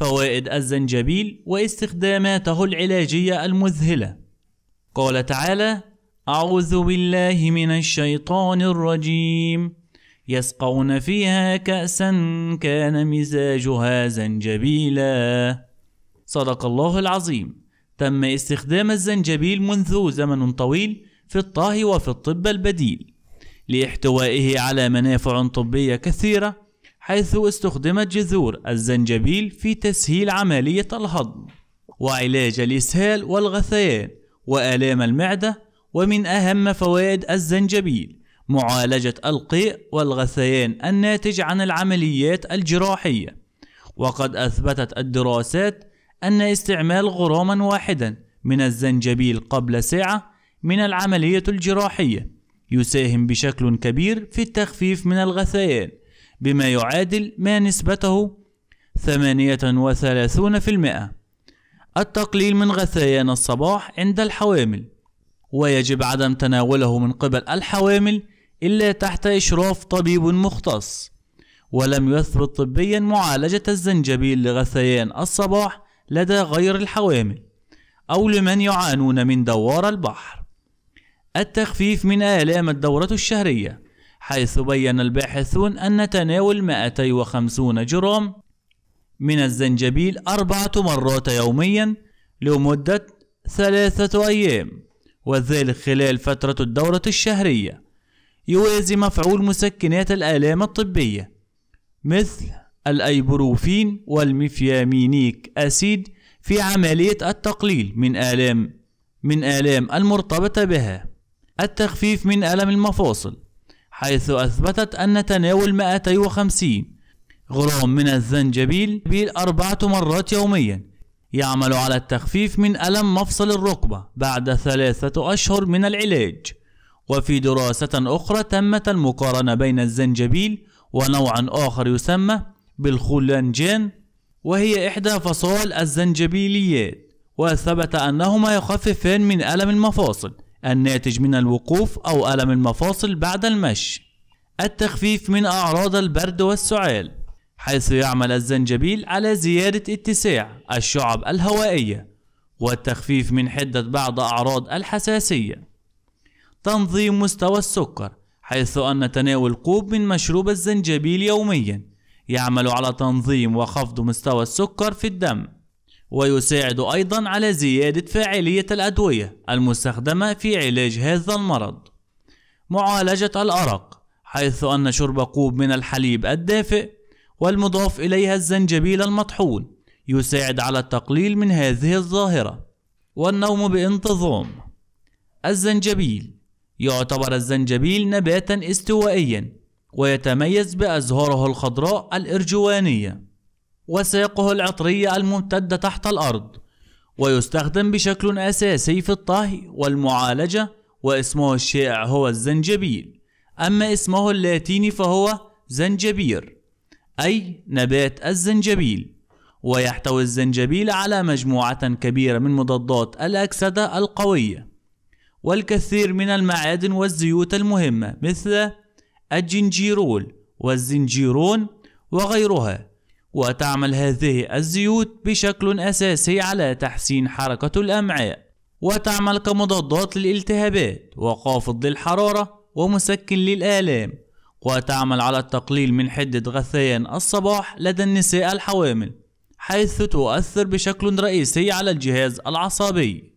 فوائد الزنجبيل واستخداماته العلاجية المذهلة قال تعالى أعوذ بالله من الشيطان الرجيم يسقون فيها كأسا كان مزاجها زنجبيلا صدق الله العظيم تم استخدام الزنجبيل منذ زمن طويل في الطهي وفي الطب البديل لاحتوائه على منافع طبية كثيرة حيث استخدمت جذور الزنجبيل في تسهيل عملية الهضم وعلاج الإسهال والغثيان وآلام المعدة ومن أهم فوائد الزنجبيل معالجة القيء والغثيان الناتج عن العمليات الجراحية وقد أثبتت الدراسات أن استعمال غراما واحدا من الزنجبيل قبل ساعة من العملية الجراحية يساهم بشكل كبير في التخفيف من الغثيان بما يعادل ما نسبته 38% التقليل من غثيان الصباح عند الحوامل ويجب عدم تناوله من قبل الحوامل إلا تحت إشراف طبيب مختص ولم يثبت طبيا معالجة الزنجبيل لغثيان الصباح لدى غير الحوامل أو لمن يعانون من دوار البحر التخفيف من آلام الدورة الشهرية حيث بين الباحثون أن تناول 250 جرام من الزنجبيل أربعة مرات يوميا لمدة ثلاثة أيام وذلك خلال فترة الدورة الشهرية يوازي مفعول مسكنات الآلام الطبية مثل الأيبروفين والمفيامينيك أسيد في عملية التقليل من آلام من آلام المرتبطة بها التخفيف من ألم المفاصل حيث أثبتت أن تناول 250 غرام من الزنجبيل أربعة مرات يوميا يعمل على التخفيف من ألم مفصل الركبة بعد ثلاثة أشهر من العلاج وفي دراسة أخرى تمت المقارنة بين الزنجبيل ونوع آخر يسمى بالخولانجين وهي إحدى فصائل الزنجبيليات وثبت أنهما يخففان من ألم المفاصل الناتج من الوقوف أو ألم المفاصل بعد المشي التخفيف من أعراض البرد والسعال حيث يعمل الزنجبيل على زيادة اتساع الشعب الهوائية والتخفيف من حدة بعض أعراض الحساسية تنظيم مستوى السكر حيث أن تناول كوب من مشروب الزنجبيل يوميا يعمل على تنظيم وخفض مستوى السكر في الدم ويساعد أيضا على زيادة فاعلية الأدوية المستخدمة في علاج هذا المرض معالجة الأرق حيث أن شرب كوب من الحليب الدافئ والمضاف إليها الزنجبيل المطحون يساعد على التقليل من هذه الظاهرة والنوم بانتظام الزنجبيل يعتبر الزنجبيل نباتا استوائيا ويتميز بأزهاره الخضراء الإرجوانية وساقه العطرية الممتدة تحت الأرض ويستخدم بشكل أساسي في الطهي والمعالجة واسمه الشائع هو الزنجبيل أما اسمه اللاتيني فهو زنجبير أي نبات الزنجبيل ويحتوي الزنجبيل على مجموعة كبيرة من مضادات الأكسدة القوية والكثير من المعادن والزيوت المهمة مثل الجنجيرول والزنجيرون وغيرها وتعمل هذه الزيوت بشكل أساسي على تحسين حركة الأمعاء وتعمل كمضادات للالتهابات وخافض للحرارة ومسكن للآلام وتعمل على التقليل من حدة غثيان الصباح لدى النساء الحوامل حيث تؤثر بشكل رئيسي على الجهاز العصبي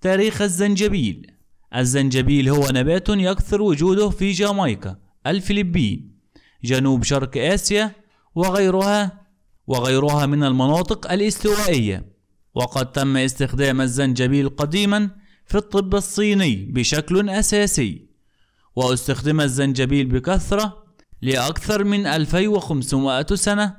تاريخ الزنجبيل الزنجبيل هو نبات يكثر وجوده في جامايكا الفلبين جنوب شرق آسيا وغيرها وغيرها من المناطق الاستوائية وقد تم استخدام الزنجبيل قديما في الطب الصيني بشكل أساسي واستخدم الزنجبيل بكثرة لأكثر من 2500 سنة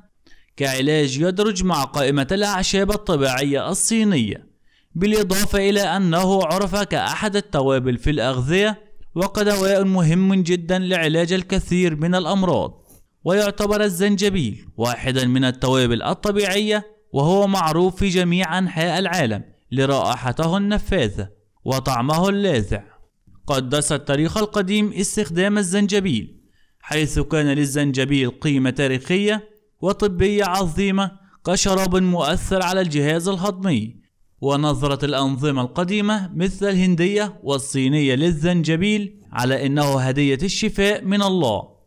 كعلاج يدرج مع قائمة الأعشاب الطبيعية الصينية بالإضافة إلى أنه عرف كأحد التوابل في الأغذية وكدواء مهم جدا لعلاج الكثير من الأمراض ويعتبر الزنجبيل واحدا من التوابل الطبيعية وهو معروف في جميع أنحاء العالم لرائحته النفاذة وطعمه اللاذع قدس التاريخ القديم استخدام الزنجبيل حيث كان للزنجبيل قيمة تاريخية وطبية عظيمة كشراب مؤثر على الجهاز الهضمي ونظرة الأنظمة القديمة مثل الهندية والصينية للزنجبيل على أنه هدية الشفاء من الله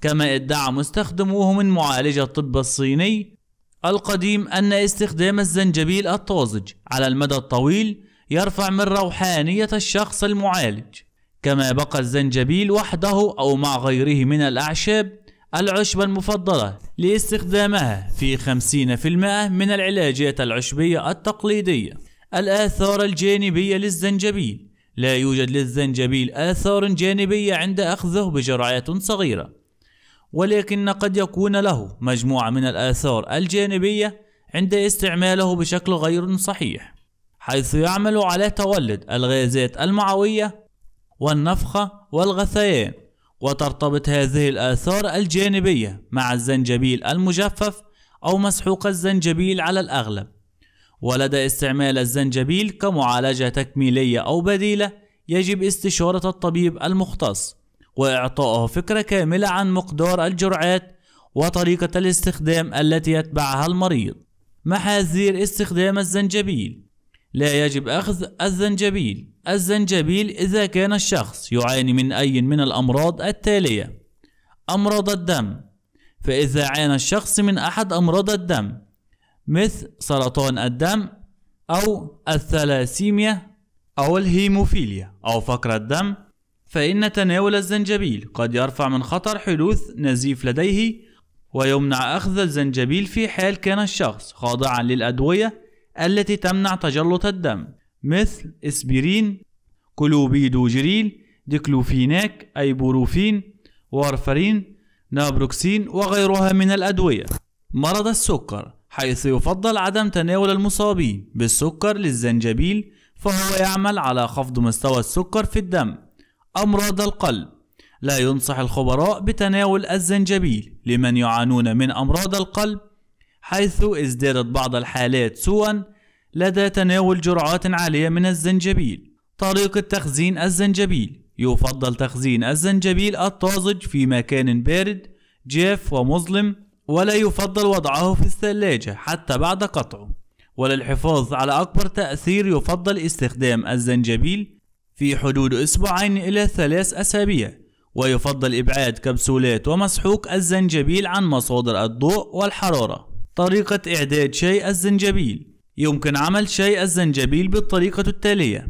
كما ادعى مستخدموه من معالج الطب الصيني القديم أن استخدام الزنجبيل الطازج على المدى الطويل يرفع من روحانية الشخص المعالج كما بقى الزنجبيل وحده أو مع غيره من الأعشاب العشبة المفضلة لاستخدامها في 50% من العلاجات العشبية التقليدية الآثار الجانبية للزنجبيل لا يوجد للزنجبيل آثار جانبية عند أخذه بجرعات صغيرة ولكن قد يكون له مجموعة من الآثار الجانبية عند استعماله بشكل غير صحيح حيث يعمل على تولد الغازات المعوية والنفخة والغثيان وترتبط هذه الآثار الجانبية مع الزنجبيل المجفف أو مسحوق الزنجبيل على الأغلب ولدى استعمال الزنجبيل كمعالجة تكميلية أو بديلة يجب استشارة الطبيب المختص وإعطائه فكرة كاملة عن مقدار الجرعات وطريقة الاستخدام التي يتبعها المريض محاذير استخدام الزنجبيل لا يجب أخذ الزنجبيل الزنجبيل إذا كان الشخص يعاني من أي من الأمراض التالية أمراض الدم فإذا عانى الشخص من أحد أمراض الدم مثل سرطان الدم أو الثلاسيميا أو الهيموفيليا أو فقر الدم فإن تناول الزنجبيل قد يرفع من خطر حدوث نزيف لديه ويمنع أخذ الزنجبيل في حال كان الشخص خاضعا للأدوية التي تمنع تجلط الدم مثل إسبرين كلوبيدوجريل ديكلوفيناك أيبوروفين وارفرين نابروكسين وغيرها من الأدوية مرض السكر حيث يفضل عدم تناول المصابين بالسكر للزنجبيل فهو يعمل على خفض مستوى السكر في الدم أمراض القلب لا ينصح الخبراء بتناول الزنجبيل لمن يعانون من أمراض القلب حيث ازدادت بعض الحالات سوءا لدى تناول جرعات عالية من الزنجبيل طريقة تخزين الزنجبيل يفضل تخزين الزنجبيل الطازج في مكان بارد جاف ومظلم ولا يفضل وضعه في الثلاجة حتى بعد قطعه وللحفاظ على أكبر تأثير يفضل استخدام الزنجبيل في حدود أسبوعين إلى ثلاث أسابيع ويفضل إبعاد كبسولات ومسحوق الزنجبيل عن مصادر الضوء والحرارة طريقة إعداد شاي الزنجبيل يمكن عمل شاي الزنجبيل بالطريقة التالية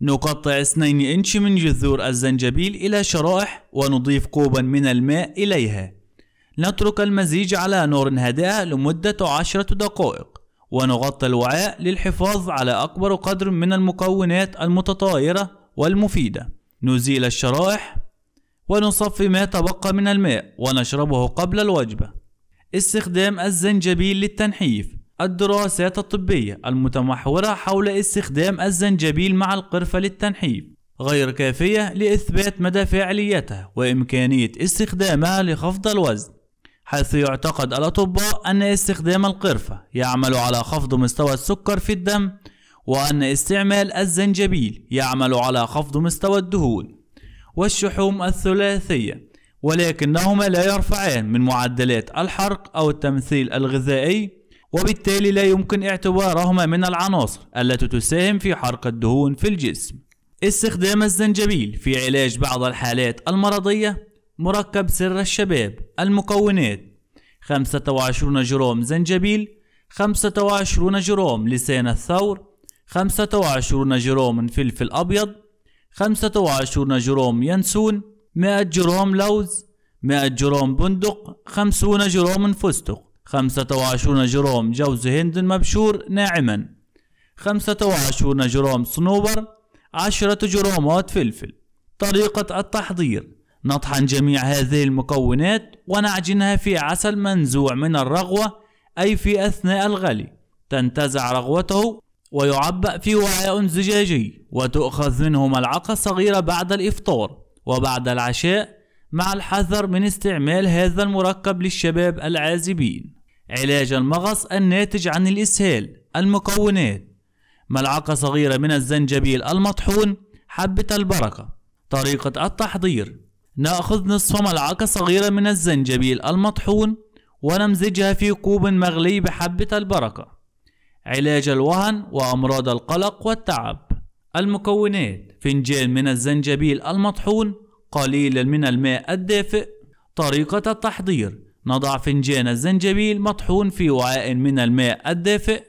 نقطع 2 إنش من جذور الزنجبيل إلى شرائح ونضيف كوبا من الماء إليها نترك المزيج على نار هادئة لمدة عشرة دقائق ونغطي الوعاء للحفاظ على أكبر قدر من المكونات المتطايرة والمفيدة نزيل الشرائح ونصفي ما تبقى من الماء ونشربه قبل الوجبة استخدام الزنجبيل للتنحيف الدراسات الطبية المتمحورة حول استخدام الزنجبيل مع القرفة للتنحيف غير كافية لإثبات مدى فاعليتها وإمكانية استخدامها لخفض الوزن حيث يعتقد الأطباء أن استخدام القرفة يعمل على خفض مستوى السكر في الدم وأن استعمال الزنجبيل يعمل على خفض مستوى الدهون والشحوم الثلاثية ولكنهما لا يرفعان من معدلات الحرق أو التمثيل الغذائي وبالتالي لا يمكن اعتبارهما من العناصر التي تساهم في حرق الدهون في الجسم استخدام الزنجبيل في علاج بعض الحالات المرضية مركب سر الشباب المكونات 25 جرام زنجبيل 25 جرام لسان الثور 25 جرام فلفل أبيض 25 جرام ينسون 100 جرام لوز 100 جرام بندق 50 جرام فستق 25 جرام جوز هند مبشور ناعما 25 جرام صنوبر 10 جرامات فلفل طريقة التحضير نطحن جميع هذه المكونات ونعجنها في عسل منزوع من الرغوة أي في أثناء الغلي تنتزع رغوته ويعبأ في وعاء زجاجي وتؤخذ منه ملعقة صغيرة بعد الإفطار وبعد العشاء مع الحذر من استعمال هذا المركب للشباب العازبين علاج المغص الناتج عن الإسهال المكونات ملعقة صغيرة من الزنجبيل المطحون حبة البركة طريقة التحضير نأخذ نصف ملعقة صغيرة من الزنجبيل المطحون ونمزجها في كوب مغلي بحبة البركة علاج الوهن وأمراض القلق والتعب المكونات فنجان من الزنجبيل المطحون قليل من الماء الدافئ طريقة التحضير نضع فنجان الزنجبيل مطحون في وعاء من الماء الدافئ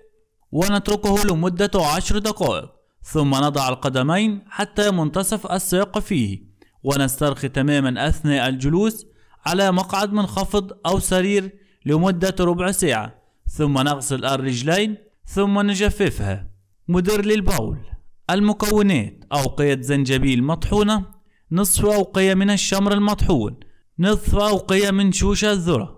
ونتركه لمدة عشر دقائق ثم نضع القدمين حتى منتصف الساق فيه ونسترخي تماما أثناء الجلوس على مقعد منخفض أو سرير لمدة ربع ساعة ثم نغسل الرجلين ثم نجففها مدر للبول المكونات أوقية زنجبيل مطحونة نصف أوقية من الشمر المطحون نصف أوقية من شوش الذرة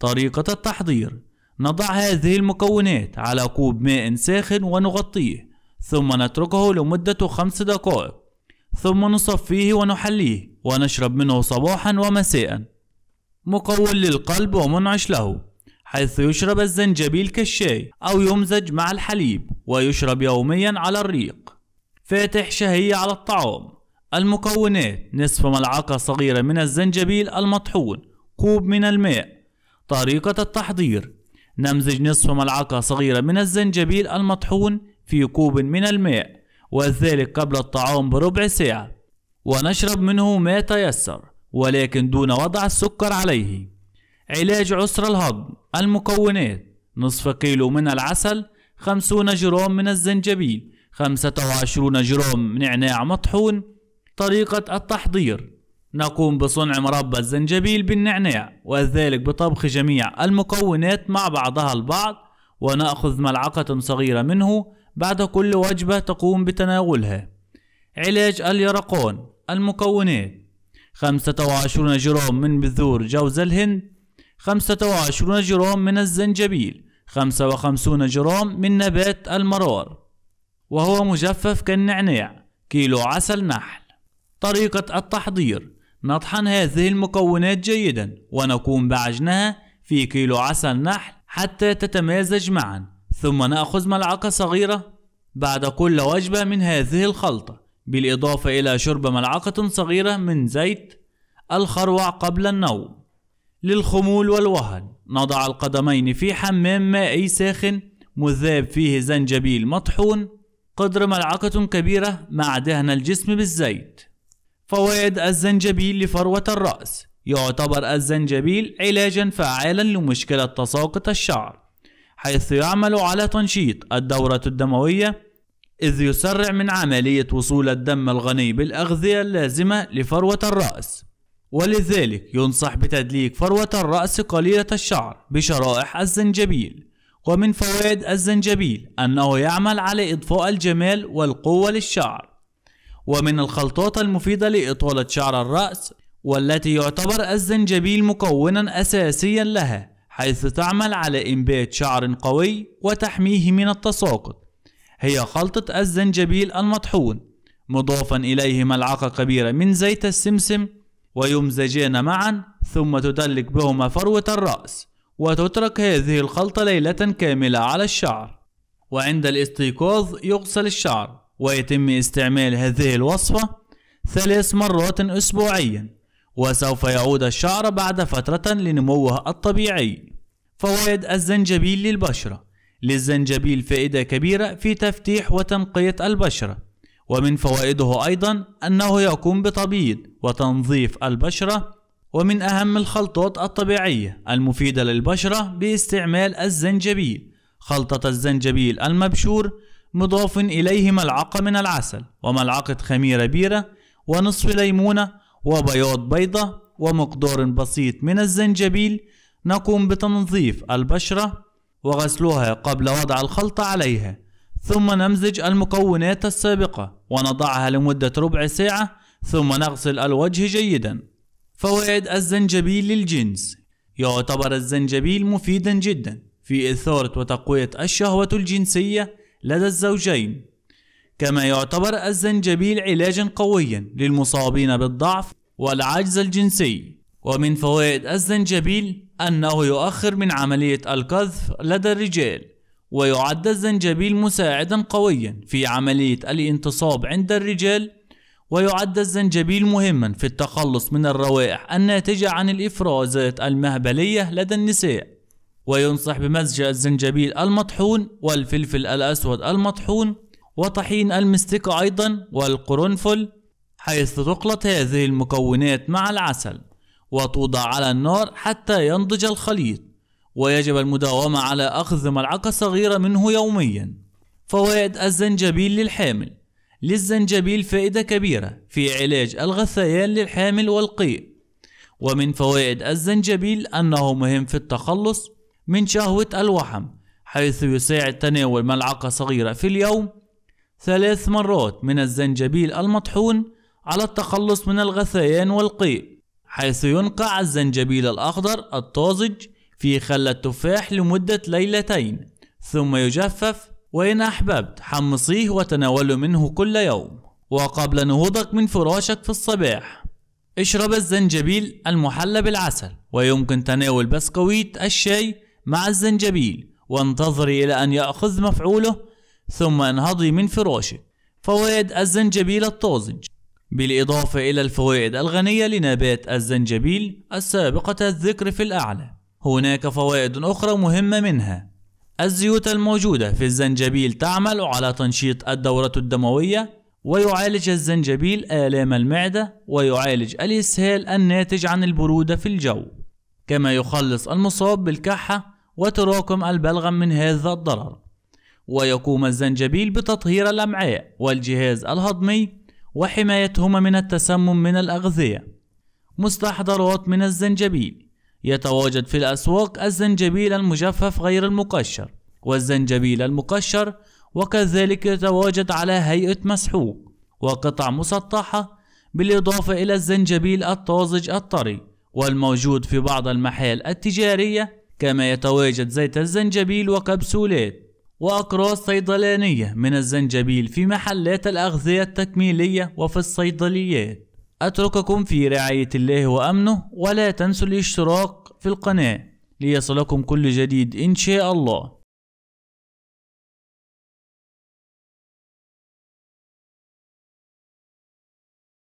طريقة التحضير نضع هذه المكونات على كوب ماء ساخن ونغطيه ثم نتركه لمدة خمس دقائق ثم نصفيه ونحليه ونشرب منه صباحا ومساء مقول للقلب ومنعش له حيث يشرب الزنجبيل كالشاي أو يمزج مع الحليب ويشرب يوميا على الريق فاتح شهية على الطعام المكونات نصف ملعقة صغيرة من الزنجبيل المطحون كوب من الماء طريقة التحضير نمزج نصف ملعقة صغيرة من الزنجبيل المطحون في كوب من الماء وذلك قبل الطعام بربع ساعة ونشرب منه ما تيسر ولكن دون وضع السكر عليه علاج عسر الهضم المكونات نصف كيلو من العسل خمسون جرام من الزنجبيل خمسة وعشرون جرام نعناع مطحون طريقة التحضير نقوم بصنع مربى الزنجبيل بالنعناع وذلك بطبخ جميع المكونات مع بعضها البعض ونأخذ ملعقة صغيرة منه بعد كل وجبة تقوم بتناولها علاج اليرقون المكونات 25 جرام من بذور جوز الهند 25 جرام من الزنجبيل 55 جرام من نبات المرار وهو مجفف كالنعناع كيلو عسل نحل طريقة التحضير نطحن هذه المكونات جيدا ونقوم بعجنها في كيلو عسل نحل حتى تتمازج معا ثم نأخذ ملعقة صغيرة بعد كل وجبة من هذه الخلطة بالإضافة إلى شرب ملعقة صغيرة من زيت الخروع قبل النوم للخمول والوهن نضع القدمين في حمام مائي ساخن مذاب فيه زنجبيل مطحون قدر ملعقة كبيرة مع دهن الجسم بالزيت فوائد الزنجبيل لفروة الرأس يعتبر الزنجبيل علاجا فعالا لمشكلة تساقط الشعر حيث يعمل على تنشيط الدورة الدموية إذ يسرع من عملية وصول الدم الغني بالأغذية اللازمة لفروة الرأس ولذلك ينصح بتدليك فروة الرأس قليلة الشعر بشرائح الزنجبيل ومن فوائد الزنجبيل أنه يعمل على إضفاء الجمال والقوة للشعر ومن الخلطات المفيدة لإطالة شعر الرأس والتي يعتبر الزنجبيل مكونا أساسيا لها حيث تعمل على إنبات شعر قوي وتحميه من التساقط هي خلطة الزنجبيل المطحون مضافا إليه ملعقة كبيرة من زيت السمسم ويمزجان معا ثم تدلك بهما فروة الرأس وتترك هذه الخلطة ليلة كاملة على الشعر وعند الاستيقاظ يغسل الشعر ويتم استعمال هذه الوصفة ثلاث مرات أسبوعياً وسوف يعود الشعر بعد فترة لنموه الطبيعي فوائد الزنجبيل للبشرة للزنجبيل فائدة كبيرة في تفتيح وتنقية البشرة ومن فوائده أيضا أنه يقوم بتبييض وتنظيف البشرة ومن أهم الخلطات الطبيعية المفيدة للبشرة باستعمال الزنجبيل خلطة الزنجبيل المبشور مضاف إليه ملعقة من العسل وملعقة خميرة بيرة ونصف ليمونة وبياض بيضة ومقدار بسيط من الزنجبيل نقوم بتنظيف البشرة وغسلها قبل وضع الخلطة عليها ثم نمزج المكونات السابقة ونضعها لمدة ربع ساعة ثم نغسل الوجه جيدا فوائد الزنجبيل للجنس يعتبر الزنجبيل مفيدا جدا في إثارة وتقوية الشهوة الجنسية لدى الزوجين كما يعتبر الزنجبيل علاجا قويا للمصابين بالضعف والعجز الجنسي ومن فوائد الزنجبيل أنه يؤخر من عملية القذف لدى الرجال ويعد الزنجبيل مساعدا قويا في عملية الانتصاب عند الرجال ويعد الزنجبيل مهما في التخلص من الروائح الناتجة عن الإفرازات المهبلية لدى النساء وينصح بمزج الزنجبيل المطحون والفلفل الأسود المطحون وطحين المستكة أيضا والقرنفل حيث تقلط هذه المكونات مع العسل وتوضع على النار حتى ينضج الخليط ويجب المداومة على أخذ ملعقة صغيرة منه يوميا فوائد الزنجبيل للحامل للزنجبيل فائدة كبيرة في علاج الغثيان للحامل والقيء ومن فوائد الزنجبيل أنه مهم في التخلص من شهوة الوحم حيث يساعد تناول ملعقة صغيرة في اليوم ثلاث مرات من الزنجبيل المطحون على التخلص من الغثيان والقيء حيث ينقع الزنجبيل الأخضر الطازج في خل التفاح لمدة ليلتين ثم يجفف وإن أحببت حمصيه وتناوله منه كل يوم وقبل نهوضك من فراشك في الصباح اشرب الزنجبيل المحلى بالعسل ويمكن تناول بسكويت الشاي مع الزنجبيل وانتظري إلى أن يأخذ مفعوله ثم انهضي من فراشك فوائد الزنجبيل الطازج بالإضافة إلى الفوائد الغنية لنبات الزنجبيل السابقة الذكر في الأعلى هناك فوائد أخرى مهمة منها الزيوت الموجودة في الزنجبيل تعمل على تنشيط الدورة الدموية ويعالج الزنجبيل آلام المعدة ويعالج الإسهال الناتج عن البرودة في الجو كما يخلص المصاب بالكحة وتراكم البلغم من هذا الضرر ويقوم الزنجبيل بتطهير الأمعاء والجهاز الهضمي وحمايتهما من التسمم من الأغذية مستحضرات من الزنجبيل يتواجد في الأسواق الزنجبيل المجفف غير المقشر والزنجبيل المقشر وكذلك يتواجد على هيئة مسحوق وقطع مسطحة بالإضافة إلى الزنجبيل الطازج الطري والموجود في بعض المحال التجارية كما يتواجد زيت الزنجبيل وكبسولات وأقراص صيدلانية من الزنجبيل في محلات الأغذية التكميلية وفي الصيدليات أترككم في رعاية الله وأمنه ولا تنسوا الاشتراك في القناة ليصلكم كل جديد إن شاء الله